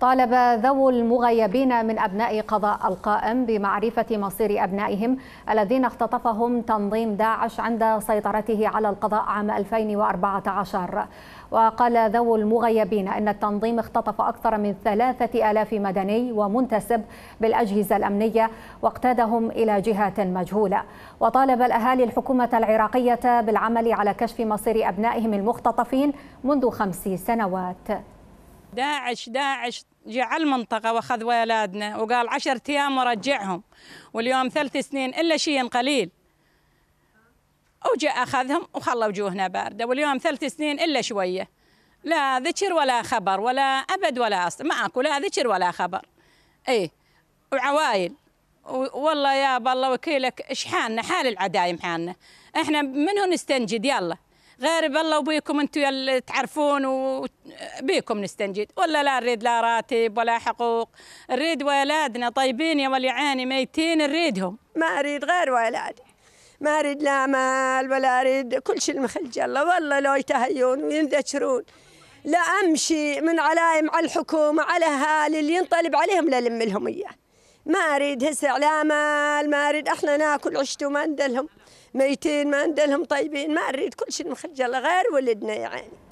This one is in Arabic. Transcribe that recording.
طالب ذوو المغيبين من أبناء قضاء القائم بمعرفة مصير أبنائهم الذين اختطفهم تنظيم داعش عند سيطرته على القضاء عام 2014 وقال ذوو المغيبين أن التنظيم اختطف أكثر من ثلاثة آلاف مدني ومنتسب بالأجهزة الأمنية واقتادهم إلى جهات مجهولة وطالب الأهالي الحكومة العراقية بالعمل على كشف مصير أبنائهم المختطفين منذ خمس سنوات داعش داعش جاء المنطقة وأخذ ولادنا وقال عشرة أيام ورجعهم واليوم ثلاث سنين إلا شيء قليل وجاء أخذهم وخلى وجوهنا باردة واليوم ثلاث سنين إلا شوية لا ذكر ولا خبر ولا أبد ولا أصل معك لا ذكر ولا خبر إيه وعوائل والله يا بالله وكيلك إيش حالنا حال العدايم حالنا إحنا منه نستنجد يلا غير بالله وبيكم انتم اللي تعرفون وبيكم نستنجد ولا لا نريد لا راتب ولا حقوق نريد ولادنا طيبين يا ولي عيني ميتين نريدهم ما اريد غير ولادي ما اريد لا مال ولا اريد كل شيء المخلج الله والله لو يتهيون ويندشرون لا امشي من علايم على الحكومه على اهالي اللي ينطلب عليهم للم لهم اياه ما اريد هسه لا مال ما اريد احنا ناكل عشت وما ندلهم ميتين ما ندلهم طيبين ما اريد كل شيء مخجل غير ولدنا يعني